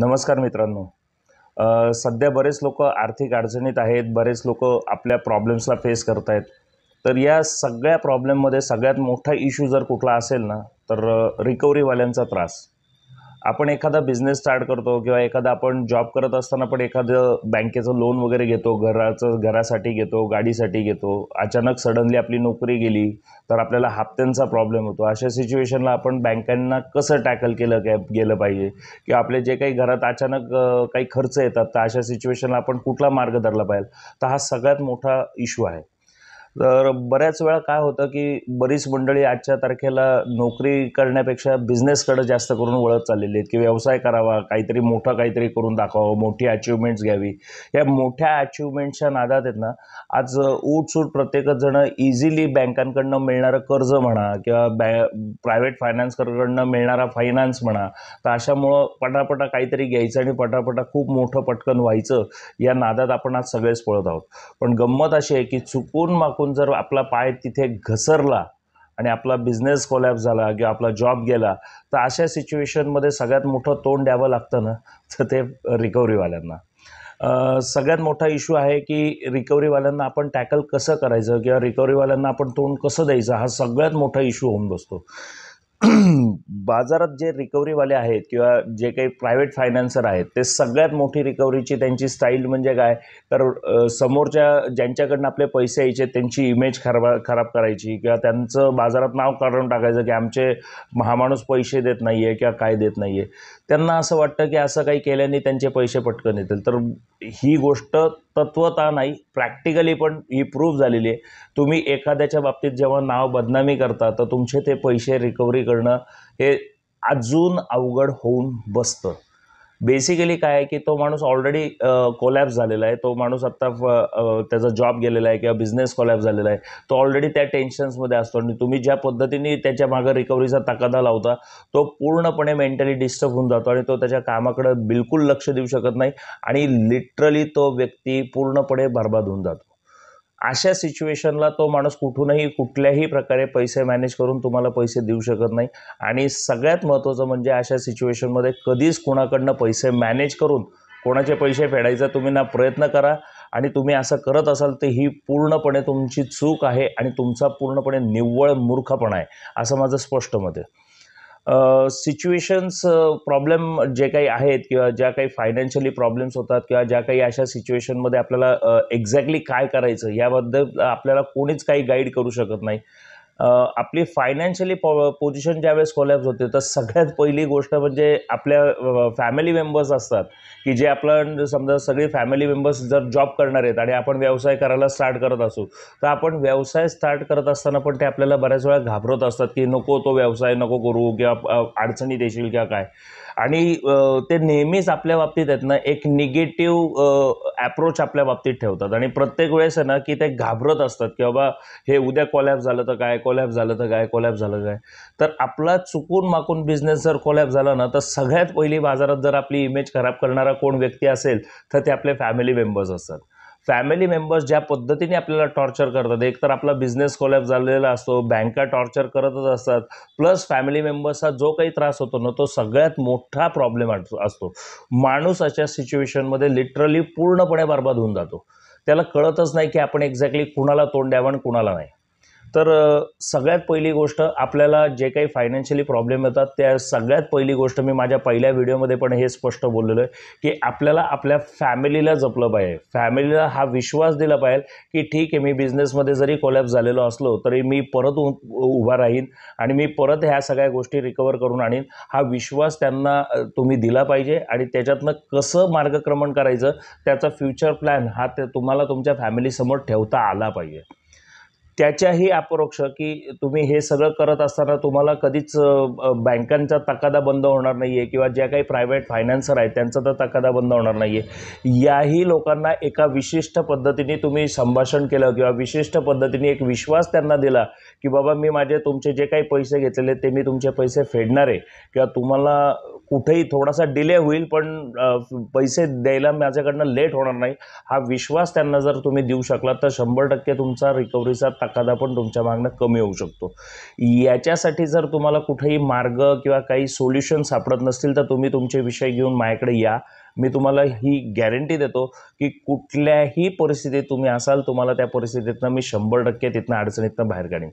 नमस्कार मित्रांनो सध्या बरेच लोक आर्थिक अडचणीत आहेत बरेच लोक आपल्या प्रॉब्लेम्सला फेस करत आहेत तर या सगळ्या प्रॉब्लेममध्ये सगळ्यात मोठा इश्यू जर कुठला असेल ना तर रिकवरीवाल्यांचा त्रास आपण एखादा बिझनेस स्टार्ट करतो किंवा एखादा आपण जॉब करत असताना पण एखादं बँकेचं लोन वगैरे घेतो घराचं घरासाठी घेतो गाडीसाठी घेतो अचानक सडनली आपली नोकरी गेली तर आपल्याला हप्त्यांचा प्रॉब्लेम होतो अशा सिच्युएशनला आपण बँकांना कसं टॅकल केलं काय गेलं पाहिजे किंवा आपले जे काही घरात अचानक काही खर्च येतात तर अशा सिच्युएशनला आपण कुठला मार्ग धरला पाहिजे तर हा सगळ्यात मोठा इशू आहे तर बऱ्याच वेळा काय होतं की बरीच मंडळी आजच्या तारखेला नोकरी करण्यापेक्षा बिझनेसकडं जास्त करून वळत चाललेली आहेत की व्यवसाय करावा काहीतरी मोठं काहीतरी करून दाखवावं मोठी अचिव्हमेंट्स घ्यावी या मोठ्या अचिव्हमेंटच्या नादात आहेत ना आज ऊटसूट प्रत्येकच जण इझिली बँकांकडनं मिळणारं कर्ज म्हणा किंवा बॅ प्रायव्हेट फायनान्सकडनं मिळणारा फायनान्स म्हणा तर अशामुळं पटापटा काहीतरी घ्यायचं आणि पटापटा खूप मोठं पटकन व्हायचं या नादात आपण आज सगळेच पळत आहोत पण गंमत अशी आहे की चुकून माकून टाकून जर आपला पाय तिथे घसरला आणि आपला बिझनेस कोलॅप झाला किंवा आपला जॉब गेला तर अशा सिच्युएशनमध्ये सगळ्यात मोठं तोंड द्यावं लागतं ना तर ते रिकव्हरीवाल्यांना सगळ्यात मोठा इशू आहे की रिकव्हरीवाल्यांना आपण टॅकल कसं करायचं किंवा रिकव्हरीवाल्यांना आपण तोंड कसं द्यायचं हा सगळ्यात मोठा इशू होऊन बसतो बाजारात जे रिकव्हरीवाले आहेत किंवा जे काही प्रायव्हेट फायनान्सर आहेत ते सगळ्यात मोठी रिकव्हरीची त्यांची स्टाईल म्हणजे काय तर समोरच्या ज्यांच्याकडनं आपले पैसे यायचे त्यांची इमेज खराब खराब करायची किंवा त्यांचं बाजारात नाव काढून टाकायचं की आमचे महामाणूस पैसे देत नाही आहे किंवा काय देत नाही आहे त्यांना असं वाटतं की असं काही केल्याने त्यांचे पैसे पटकन येतील तर ही गोष्ट तत्वता नाही प्रॅक्टिकली पण ही प्रूव्ह झालेली आहे तुम्ही एखाद्याच्या बाबतीत जेव्हा नाव बदनामी करता तर तुमचे ते पैसे रिकव्हरी करणं हे अजून अवघड होऊन बसतं बेसिकली काय आहे की तो माणूस ऑलरेडी कोलॅप्स झालेला आहे तो माणूस आत्ता त्याचा जॉब गेलेला आहे किंवा बिझनेस कोलॅप्स झालेला आहे तो ऑलरेडी त्या टेन्शन्समध्ये असतो आणि तुम्ही ज्या पद्धतीने त्याच्या मागे रिकव्हरीचा तकादा लावता तो पूर्णपणे मेंटली डिस्टर्ब होऊन जातो आणि तो त्याच्या कामाकडे बिलकुल लक्ष देऊ शकत नाही आणि लिटरली तो व्यक्ती पूर्णपणे बर्बाद होऊन जातो अशा सिच्युएशनला तो माणूस कुठूनही कुठल्याही प्रकारे पैसे मॅनेज करून तुम्हाला पैसे देऊ शकत नाही आणि सगळ्यात महत्त्वाचं म्हणजे अशा सिच्युएशनमध्ये कधीच कुणाकडनं पैसे मॅनेज करून कोणाचे पैसे फेडायचा तुम्ही ना प्रयत्न करा आणि तुम्ही असं करत असाल तर ही पूर्णपणे तुमची चूक आहे आणि तुमचा पूर्णपणे निव्वळ मूर्खपणा आहे असं माझं स्पष्ट मत आहे सिच्युएशन्स प्रॉब्लेम जे काही आहेत किंवा ज्या काही फायनान्शियली प्रॉब्लेम्स होतात किंवा ज्या काही अशा सिच्युएशनमध्ये आपल्याला एक्झॅक्टली काय करायचं याबद्दल आपल्याला कोणीच काही गाईड करू शकत नाही आपली फायनान्शियली पॉ पोझिशन ज्यावेळेस कोलॅप्स होते तर सगळ्यात पहिली गोष्ट म्हणजे आपल्या फॅमिली मेंबर्स असतात की जे आपण समजा सगळी फॅमिली मेंबर्स जर जॉब करणार आहेत आणि आपण व्यवसाय करायला स्टार्ट करत असू तर आपण व्यवसाय स्टार्ट करत असताना पण ते आपल्याला बऱ्याच वेळा घाबरत असतात की नको तो व्यवसाय नको करू किंवा अडचणी देशील किंवा काय आणि ते नेहमीच आपल्या बाबतीत आहेत ना एक निगेटिव्ह ॲप्रोच आपल्या बाबतीत ठेवतात आणि प्रत्येक वेळेस आहे ना की ते घाबरत असतात की बाबा हे उद्या कोलॅप झालं तर काय कोलॅप झालं तर काय कोलॅप झालं काय तर आपला चुकून माकून बिझनेस जर कोलॅप झाला ना तर सगळ्यात पहिली बाजारात जर आपली इमेज खराब करणारा कोण व्यक्ती असेल तर ते आपले फॅमिली मेंबर्स असतात फॅमिली मेंबर्स ज्या पद्धतीने आपल्याला टॉर्चर करतात एकतर आपला बिझनेस कोलॅप झालेला असतो बँका टॉर्चर करतच असतात प्लस फॅमिली मेंबर्सचा जो काही त्रास होतो ना तो सगळ्यात मोठा प्रॉब्लेम असतो माणूस अशा सिच्युएशनमध्ये लिटरली पूर्णपणे बर्बाद होऊन जातो त्याला कळतच नाही की आपण एक्झॅक्टली कुणाला तोंड द्यावं आणि कुणाला नाही तर सगळ्यात पहिली गोष्ट आपल्याला जे काही फायनान्शियली प्रॉब्लेम येतात त्या सगळ्यात पहिली गोष्ट मी माझ्या पहिल्या व्हिडिओमध्ये पण हे स्पष्ट बोललेलो आहे की आपल्याला आपल्या फॅमिलीला जपलं पाहिजे फॅमिलीला हा विश्वास दिला पाहिजे की ठीक आहे मी बिझनेसमध्ये जरी कोलॅप्स झालेलो असलो तरी मी परत उभा राहीन आणि मी परत ह्या सगळ्या गोष्टी रिकवर करून आणीन हा विश्वास त्यांना तुम्ही दिला पाहिजे आणि त्याच्यातनं कसं मार्गक्रमण करायचं त्याचा फ्युचर प्लॅन हा ते तुम्हाला तुमच्या फॅमिलीसमोर ठेवता आला पाहिजे त्याच्याही अपरोक्ष की तुम्ही हे सगळं करत असताना तुम्हाला कधीच बँकांचा तकादा बंद होणार नाही आहे किंवा ज्या काही प्रायव्हेट फायनान्सर आहेत त्यांचा तर तकादा बंद होणार नाही आहे याही लोकांना एका विशिष्ट पद्धतीने तुम्ही संभाषण केलं किंवा विशिष्ट पद्धतीने एक विश्वास त्यांना दिला की बाबा मी माझे तुमचे जे काही पैसे घेतलेले ते मी तुमचे पैसे फेडणार आहे किंवा तुम्हाला कुठेही थोडासा डिले होईल पण पैसे द्यायला माझ्याकडनं लेट होणार नाही हा विश्वास त्यांना जर तुम्ही देऊ शकला तर शंभर टक्के तुमचा रिकव्हरीचा तकादा पण तुमच्या मागणं कमी होऊ शकतो याच्यासाठी जर तुम्हाला कुठेही मार्ग किंवा काही सोल्युशन सापडत नसतील तर तुम्ही तुमचे विषय घेऊन माझ्याकडे या मी तुम्हाला ही गॅरंटी देतो की कुठल्याही परिस्थितीत तुम्ही असाल तुम्हाला त्या परिस्थितीतनं मी शंभर टक्के तिथनं अडचणीतनं बाहेर काढीन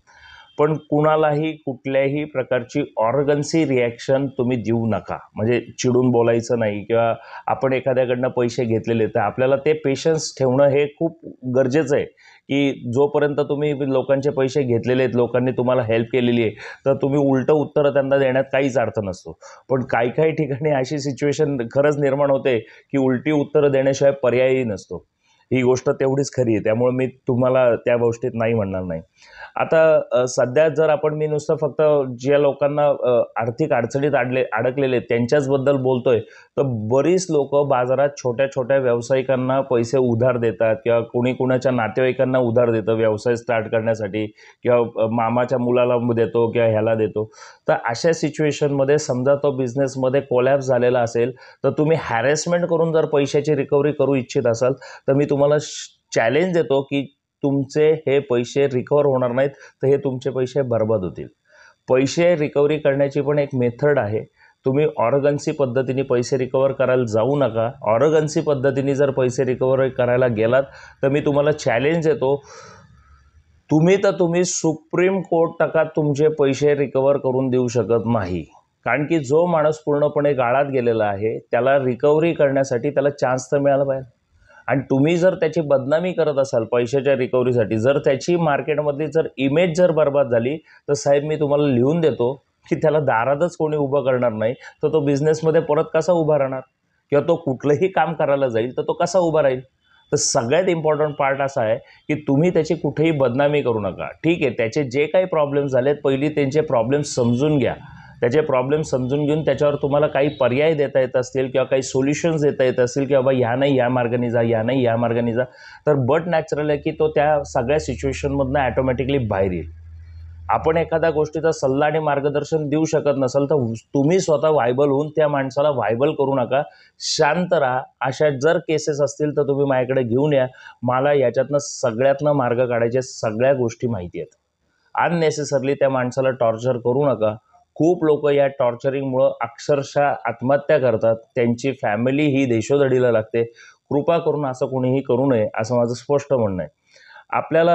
पण कुणालाही कुठल्याही प्रकारची ऑर्गन्सी रिॲक्शन तुम्ही देऊ नका म्हणजे चिडून बोलायचं नाही किंवा आपण एखाद्याकडनं पैसे घेतलेले तर आपल्याला ते पेशन्स ठेवणं हे खूप गरजेचं आहे की जोपर्यंत तुम्ही लोकांचे पैसे घेतलेले आहेत लोकांनी तुम्हाला हेल्प केलेली आहे तर तुम्ही उलटं उत्तरं त्यांना देण्यात काहीच अर्थ नसतो पण काही काही ठिकाणी अशी सिच्युएशन खरंच निर्माण होते की उलटी उत्तरं देण्याशिवाय पर्यायही नसतो ही गोष्ट तेवढीच खरी आहे त्यामुळे मी तुम्हाला त्या गोष्टीत नाही म्हणणार नाही आता सध्या जर आपण मी नुसतं फक्त ज्या लोकांना आर्थिक अडचणीत आडले अडकलेले त्यांच्याचबद्दल बोलतोय तर बरीच लोक बाजारात छोट्या छोट्या व्यावसायिकांना पैसे उधार देतात किंवा कोणी कोणाच्या नातेवाईकांना उधार देतं व्यवसाय स्टार्ट करण्यासाठी किंवा मामाच्या मुलाला देतो किंवा ह्याला देतो तर अशा सिच्युएशनमध्ये समजा तो बिझनेसमध्ये कोलॅप्स झालेला असेल तर तुम्ही हॅरेसमेंट करून जर पैशाची रिकव्हरी करू इच्छित असाल तर मी तुम्हाला तुम्हाला चॅलेंज देतो की तुमचे हे पैसे रिकवर होणार नाहीत तर हे तुमचे पैसे बरबाद होतील पैसे रिकव्हरी करण्याची पण एक मेथड आहे तुम्ही ऑरगन्सी पद्धतीने पैसे रिकवर करायला जाऊ नका ऑरगन्सी पद्धतीने जर पैसे रिकवर करायला गेलात तर मी तुम्हाला चॅलेंज देतो तुम्ही तर तुम्ही सुप्रीम कोर्ट टका तुमचे पैसे रिकवर करून देऊ शकत नाही कारण की जो माणूस पूर्णपणे गाळात गेलेला आहे त्याला रिकव्हरी करण्यासाठी त्याला चान्स तर मिळाला पाहिजे आणि तुम्ही जर त्याची बदनामी करत असाल पैशाच्या रिकव्हरीसाठी जर त्याची मार्केटमधली जर इमेज जर बर्बाद झाली तर साहेब मी तुम्हाला लिहून देतो की त्याला दारातच कोणी उभं करणार नाही तर तो बिझनेसमध्ये परत कसा उभा राहणार किंवा तो कुठलंही काम करायला जाईल तर तो कसा उभा राहील तर सगळ्यात इम्पॉर्टंट पार्ट असा आहे की तुम्ही त्याची कुठेही बदनामी करू नका ठीक आहे त्याचे जे काही प्रॉब्लेम झालेत पहिली त्यांचे प्रॉब्लेम समजून घ्या त्याचे प्रॉब्लेम समजून घेऊन त्याच्यावर तुम्हाला काही पर्याय देता येत असतील किंवा काही सोल्युशन्स देता येत असतील की बाबा ह्या नाही या मार्गाने जा ह्या नाही ह्या मार्गाने जा तर बट नॅचरल आहे की तो त्या सगळ्या सिच्युएशनमधनं ॲटोमॅटिकली बाहेर येईल आपण एखाद्या गोष्टीचा सल्ला आणि मार्गदर्शन देऊ शकत नसाल तर तुम्ही स्वतः व्हायबल होऊन त्या माणसाला व्हायबल करू नका शांत राहा अशा जर केसेस असतील तर तुम्ही माझ्याकडे घेऊन या मला याच्यातनं सगळ्यातनं मार्ग काढायचे सगळ्या गोष्टी माहिती आहेत अननेसेसरली त्या माणसाला टॉर्चर करू नका खूप लोक या टॉर्चरिंगमुळं अक्षरशः आत्महत्या करतात त्यांची फॅमिली ही देशोधडीला लागते कृपा करून असं कोणीही करू नये असं माझं स्पष्ट म्हणणं आहे आपल्याला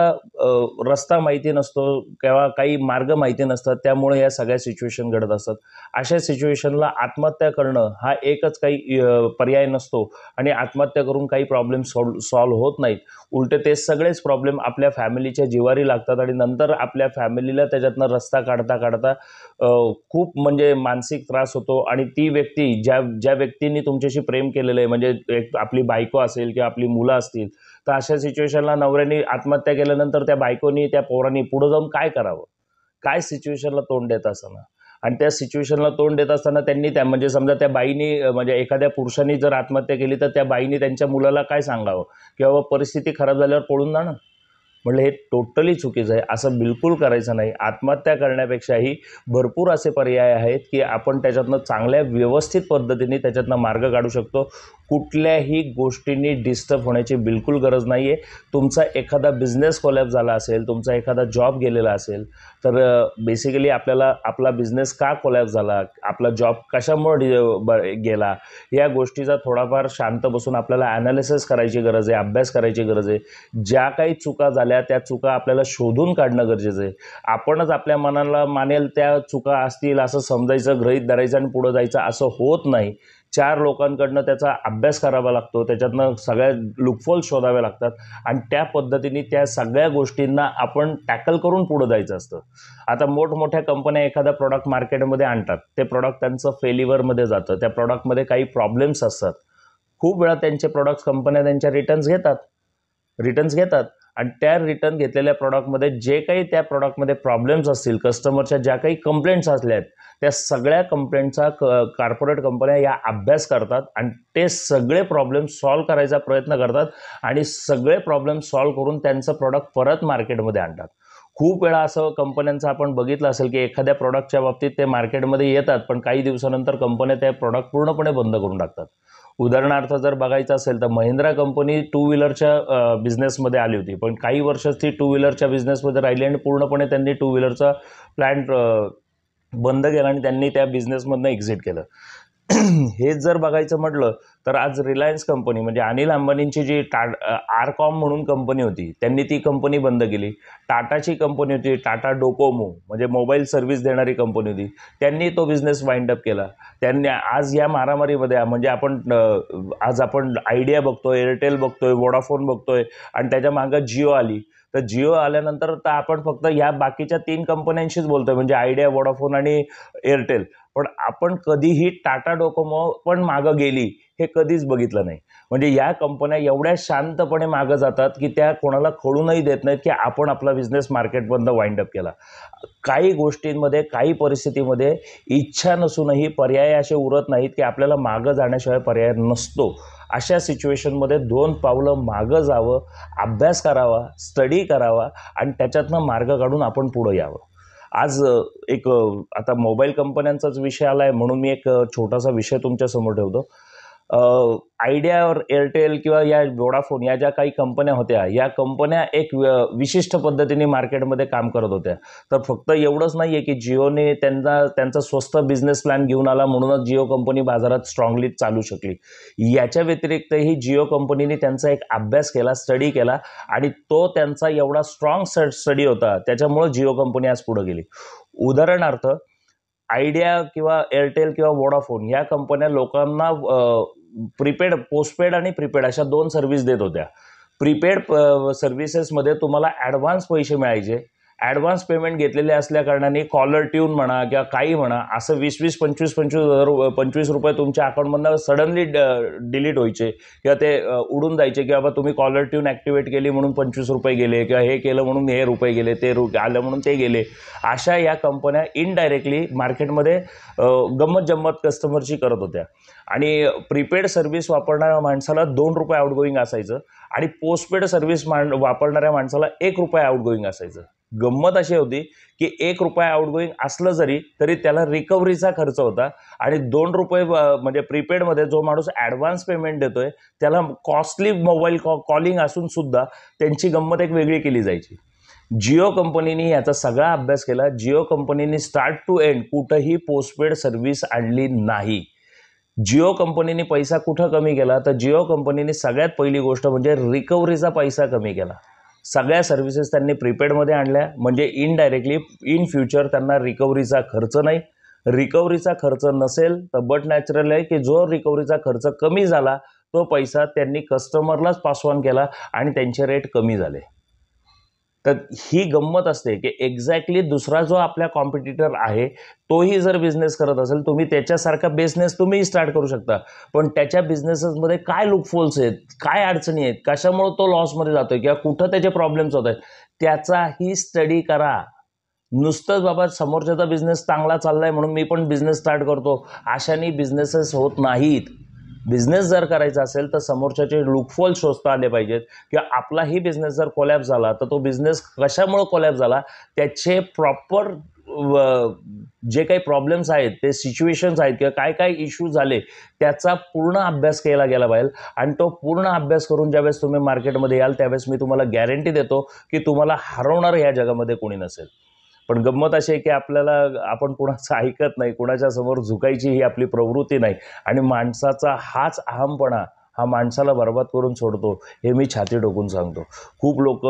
रस्ता माहिती नसतो किंवा काही मार्ग माहिती नसतात त्यामुळे या सगळ्या सिच्युएशन घडत असतात अशा सिच्युएशनला आत्महत्या करणं हा एकच काही पर्याय नसतो आणि आत्महत्या करून काही प्रॉब्लेम सॉल्व सॉल्व होत नाहीत उलटे ते सगळेच प्रॉब्लेम आपल्या फॅमिलीच्या जिवारी लागतात आणि नंतर आपल्या फॅमिलीला त्याच्यातनं रस्ता काढता काढता खूप म्हणजे मानसिक त्रास होतो आणि ती व्यक्ती ज्या ज्या व्यक्तींनी तुमच्याशी प्रेम केलेलं आहे म्हणजे एक आपली बायको असेल किंवा आपली मुलं असतील तर अशा सिच्युएशनला नवऱ्यानी आत्महत्या केल्यानंतर त्या बायकोनी त्या पोरांनी पुढं जाऊन काय करावं काय सिच्युएशनला तोंड देत असताना आणि त्या सिच्युएशनला तोंड देत असताना त्यांनी त्या म्हणजे समजा त्या बाईनी म्हणजे एखाद्या पुरुषांनी जर आत्महत्या केली तर त्या बाईनी त्यांच्या मुलाला काय सांगावं किंवा परिस्थिती खराब झाल्यावर पळून जाणं म्हणलं हे टोटली चुकीचं आहे असं बिलकुल करायचं नाही आत्महत्या करण्यापेक्षाही भरपूर असे पर्याय आहेत की आपण त्याच्यातनं चांगल्या व्यवस्थित पद्धतीने त्याच्यातनं मार्ग काढू शकतो कुठल्याही गोष्टींनी डिस्टर्ब होण्याची बिलकुल गरज नाही आहे तुमचा एखादा बिझनेस कोलॅप झाला असेल तुमचा एखादा जॉब गेलेला असेल तर बेसिकली आपल्याला आपला बिझनेस का कोलॅप झाला आपला जॉब कशामुळे गेला या गोष्टीचा थोडाफार शांत बसून आपल्याला ॲनालिसिस करायची गरज आहे अभ्यास करायची गरज आहे ज्या काही चुका झाल्या झाल्या त्या चुका आपल्याला शोधून काढणं गरजेचं आहे आपणच आपल्या मनाला मानेल त्या चुका असतील असं समजायचं गृहीत धरायचं आणि पुढं जायचं असं होत नाही चार लोकांकडनं त्याचा अभ्यास करावा लागतो त्याच्यातनं सगळ्या लुकफॉल शोधावे लागतात आणि त्या पद्धतीने त्या सगळ्या गोष्टींना आपण टॅकल करून पुढं जायचं असतं आता मोठमोठ्या कंपन्या एखादा प्रॉडक्ट मार्केटमध्ये आणतात ते प्रॉडक्ट त्यांचं फेलिवरमध्ये जातं त्या प्रॉडक्टमध्ये काही प्रॉब्लेम्स असतात खूप वेळा त्यांचे प्रॉडक्ट्स कंपन्या त्यांच्या रिटर्न्स घेतात रिटर्न्स घेतात आणि त्या रिटर्न घेतलेल्या प्रॉडक्टमध्ये जे काही त्या प्रॉडक्टमध्ये प्रॉब्लेम्स असतील कस्टमरच्या ज्या काही कंप्लेंट्स असल्या आहेत त्या सगळ्या कंप्लेंटचा क कॉर्पोरेट कंपन्या या अभ्यास करतात आणि ते सगळे प्रॉब्लेम सॉल्व्ह करायचा प्रयत्न करतात आणि सगळे प्रॉब्लेम सॉल्व्ह करून त्यांचं प्रॉडक्ट परत मार्केटमध्ये आणतात खूप वेळा असं कंपन्यांचं आपण बघितलं असेल की एखाद्या प्रॉडक्टच्या बाबतीत ते मार्केटमध्ये येतात पण काही दिवसानंतर कंपन्या ते प्रॉडक्ट पूर्णपणे बंद करून टाकतात उदाहरणार्थ जर बघायचं असेल तर महिंद्रा कंपनी टू व्हीलरच्या बिझनेसमध्ये आली होती पण काही वर्ष ती टू व्हीलरच्या बिझनेसमध्ये राहिली आणि पूर्णपणे त्यांनी टू व्हीलरचा प्लॅन बंद केला आणि त्यांनी त्या बिझनेसमधनं एक्झिट केलं हेच जर बघायचं म्हटलं तर आज रिलायन्स कंपनी म्हणजे अनिल अंबानींची जी टा आरकॉम म्हणून कंपनी होती त्यांनी ती कंपनी बंद केली टाटाची कंपनी होती टाटा डोकोमो म्हणजे मोबाईल सर्व्हिस देणारी कंपनी होती त्यांनी तो बिझनेस वाइंड अप केला त्यांनी आज या मारामारीमध्ये म्हणजे आपण आज आपण आयडिया बघतोय एअरटेल बघतोय वोडाफोन बघतोय आणि त्याच्या मागे जिओ आली तर जिओ आल्यानंतर तर आपण फक्त या बाकीच्या तीन कंपन्यांशीच बोलतो म्हणजे आयडिया वोडाफोन आणि एअरटेल पण आपण कधीही टाटा डोकोमो पण मागं गेली हे कधीच बघितलं नाही म्हणजे या कंपन्या एवढ्या शांतपणे मागं जातात की त्या कोणाला खळूनही देत नाहीत की आपण आपला बिझनेस मार्केटमधनं वाइंड अप केला काही गोष्टींमध्ये काही परिस्थितीमध्ये इच्छा नसूनही पर्याय असे उरत नाहीत की आपल्याला मागं जाण्याशिवाय पर्याय नसतो अशा सिच्युएशनमध्ये दोन पावलं मागं जावं अभ्यास करावा स्टडी करावा आणि त्याच्यातनं मार्ग काढून आपण पुढं यावं आज एक आता मोबाईल कंपन्यांचाच विषय आला आहे म्हणून मी एक छोटासा विषय तुमच्यासमोर ठेवतो आयडिया एअरटेल किंवा या वोडाफोन या ज्या काही कंपन्या होत्या या कंपन्या एक विशिष्ट पद्धतीने मार्केटमध्ये काम करत होत्या तर फक्त एवढंच नाही आहे की जिओने त्यांचा त्यांचा स्वस्त बिझनेस प्लॅन घेऊन आला म्हणूनच जिओ कंपनी बाजारात स्ट्रॉंगली चालू शकली याच्या व्यतिरिक्तही जिओ कंपनीने त्यांचा एक अभ्यास केला स्टडी केला आणि तो त्यांचा एवढा स्ट्रॉंग स्टडी होता त्याच्यामुळं जिओ कंपनी आज पुढे गेली उदाहरणार्थ आयडिया किंवा एअरटेल किंवा वोडाफोन या कंपन्या लोकांना प्रीपेड पोस्टपेड आणि प्रीपेड अशा दोन सर्व्हिस देत होत्या प्रीपेड सर्व्हिसेसमध्ये तुम्हाला ॲडव्हान्स पैसे मिळायचे ॲडव्हान्स पेमेंट घेतलेले असल्याकारणाने कॉलर ट्यून म्हणा किंवा काही म्हणा असं वीस वीस पंचवीस पंचवीस हजार पंचवीस रुपये तुमच्या अकाउंटमधनं सडनली डिलीट व्हायचे किंवा ते उडून जायचे की बाबा तुम्ही कॉलर ट्यून ॲक्टिवेट केली म्हणून पंचवीस रुपये गेले किंवा हे केलं म्हणून हे रुपये गेले ते रु आलं म्हणून ते गेले अशा या कंपन्या इनडायरेक्टली मार्केटमध्ये गंमत जम्मत कस्टमरची करत होत्या आणि प्रीपेड सर्व्हिस वापरणाऱ्या माणसाला दोन रुपये आउटगोईंग असायचं आणि पोस्टपेड सर्व्हिस वापरणाऱ्या माणसाला एक रुपये आउटगोईंग असायचं गंमत अशी होती की एक रुपया आउटगोईंग असलं जरी तरी त्याला रिकव्हरीचा खर्च होता आणि दोन रुपये म्हणजे प्रीपेडमध्ये जो माणूस ॲडव्हान्स पेमेंट देतोय त्याला कॉस्टली मोबाईल कॉ कॉलिंग असून सुद्धा त्यांची गंमत एक वेगळी केली जायची जिओ कंपनीने याचा सगळा अभ्यास केला जिओ कंपनीने स्टार्ट टू एंड कुठंही पोस्टपेड सर्व्हिस आणली नाही जिओ कंपनीने पैसा कुठं कमी केला तर जिओ कंपनीने सगळ्यात पहिली गोष्ट म्हणजे रिकव्हरीचा पैसा कमी केला सगळ्या सर्व्हिसेस त्यांनी प्रीपेडमध्ये आणल्या म्हणजे इनडायरेक्टली इन फ्युचर त्यांना रिकव्हरीचा खर्च नाही रिकव्हरीचा खर्च नसेल तर बट नॅचरल आहे की जो रिकव्हरीचा खर्च कमी झाला तो पैसा त्यांनी कस्टमरलाच पास ऑन केला आणि त्यांचे रेट कमी झाले तर ही गंमत असते की एक्झॅक्टली दुसरा जो आपला कॉम्पिटिटर आहे तोही जर बिझनेस करत असेल तुम्ही त्याच्यासारखा बिझनेस तुम्ही स्टार्ट करू शकता पण त्याच्या बिझनेसेसमध्ये काय लुकफोल्स आहेत काय अडचणी आहेत कशामुळे तो लॉसमध्ये जातो किंवा कुठं त्याचे प्रॉब्लेम्स होत आहेत त्याचाही स्टडी करा नुसतंच बाबा समोरच्याचा बिझनेस चांगला चाललाय म्हणून मी पण बिझनेस स्टार्ट करतो अशाने बिझनेसेस होत नाहीत बिझनेस जर करायचा असेल तर समोरच्याचे लुकफॉल शोधता आले पाहिजेत किंवा आपलाही बिझनेस जर कोलॅप झाला तर तो बिझनेस कशामुळे कोलॅप झाला त्याचे प्रॉपर जे काही प्रॉब्लेम्स आहेत ते सिच्युएशन्स आहेत किंवा काय काय इश्यू झाले त्याचा पूर्ण अभ्यास केला गेला पाहिजे आणि तो पूर्ण अभ्यास करून ज्यावेळेस तुम्ही मार्केटमध्ये याल त्यावेळेस मी तुम्हाला गॅरंटी देतो की तुम्हाला हरवणार या जगामध्ये कोणी नसेल पण गंमत अशी आहे की आपल्याला आपण कुणाचं ऐकत नाही कुणाच्या समोर झुकायची ही आपली प्रवृत्ती नाही आणि माणसाचा हाच अहमपणा हा माणसाला बरबाद करून सोडतो हे मी छाती टोकून सांगतो खूप लोक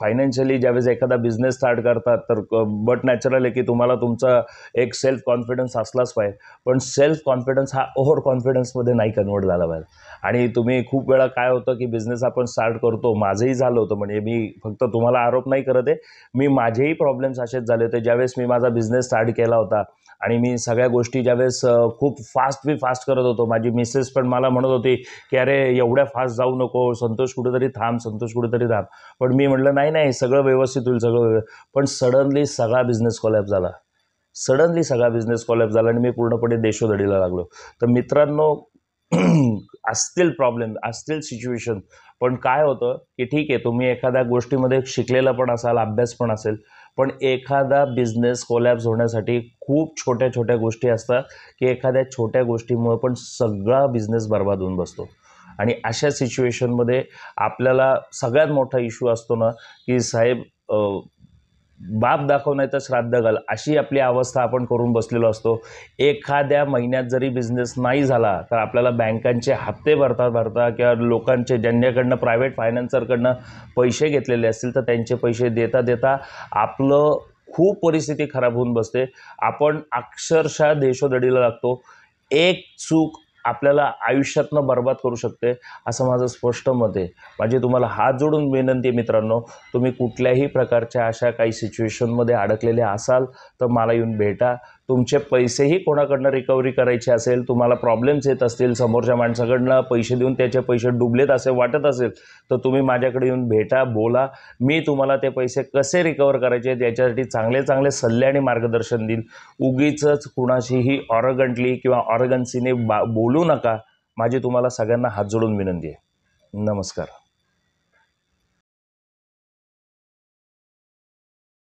फायनान्शियली ज्यावेळेस एखादा बिझनेस स्टार्ट करतात तर बट नॅचरल आहे की तुम्हाला तुमचा एक सेल्फ कॉन्फिडन्स असलाच पाहिजे पण सेल्फ कॉन्फिडन्स हा ओव्हर कॉन्फिडन्समध्ये नाही कन्वर्ट झाला पाहिजे आणि तुम्ही खूप वेळा काय होतं की बिझनेस आपण स्टार्ट करतो माझंही झालं होतं म्हणजे मी फक्त तुम्हाला आरोप नाही करत आहे मी माझेही प्रॉब्लेम्स असेच झाले होते ज्यावेळेस मी माझा बिझनेस स्टार्ट केला होता आणि मी सगळ्या गोष्टी ज्यावेळेस खूप फास्ट बी फास्ट करत होतो माझी मिसेस पण मला म्हणत होती की अरे एवढ्या फास्ट जाऊ नको संतोष कुठेतरी थांब संतोष कुठेतरी थांब पण मी म्हटलं नाही नाही सगळं व्यवस्थित होईल सगळं पण सडनली सगळा बिझनेस कॉलॅप झाला सडनली सगळा बिझनेस कॉलॅप झाला आणि मी पूर्णपणे देशोधडीला लागलो तर मित्रांनो असतील प्रॉब्लेम असतील सिच्युएशन पण काय होतं की ठीक आहे तुम्ही एखाद्या गोष्टीमध्ये शिकलेला पण असाल अभ्यास पण असेल पण एखादा बिझनेस कोलॅप्स होण्यासाठी खूप छोट्या छोट्या गोष्टी असतात की एखाद्या छोट्या गोष्टीमुळे पण सगळा बिझनेस बर्बाद होऊन बसतो आणि अशा सिच्युएशनमध्ये आपल्याला सगळ्यात मोठा इश्यू असतो ना की साहेब बाप दाखवण्याचं श्राद्ध घाल अशी आपली अवस्था आपण करून बसलेलो असतो एखाद्या महिन्यात जरी बिझनेस नाही झाला तर आपल्याला बँकांचे हप्ते भरता भरता किंवा लोकांचे ज्यांच्याकडनं प्रायव्हेट फायनान्सरकडनं पैसे घेतलेले असतील तर त्यांचे पैसे देता देता आपलं खूप परिस्थिती खराब होऊन बसते आपण अक्षरशः देशोदडीला लागतो एक चूक आपल्याला आयुष्यातनं बर्बाद करू शकते असं माझं स्पष्ट मत आहे माझी तुम्हाला हात जोडून विनंती आहे मित्रांनो तुम्ही कुठल्याही प्रकारच्या अशा काही सिच्युएशनमध्ये अडकलेले असाल तर मला येऊन भेटा तुमचे पैसेही कोणाकडनं रिकव्हरी करायचे असेल तुम्हाला प्रॉब्लेम्स येत असतील समोरच्या माणसाकडनं पैसे देऊन त्याचे पैसे डुबलेत असे वाटत असेल तर तुम्ही माझ्याकडे येऊन भेटा बोला मी तुम्हाला ते पैसे कसे रिकवर करायचे आहेत याच्यासाठी चांगले चांगले सल्ले आणि मार्गदर्शन देईन उगीच कुणाशीही ऑरगंटली किंवा ऑरगन्सीने बा बोलू नका माझी तुम्हाला सगळ्यांना हात जोडून विनंती आहे नमस्कार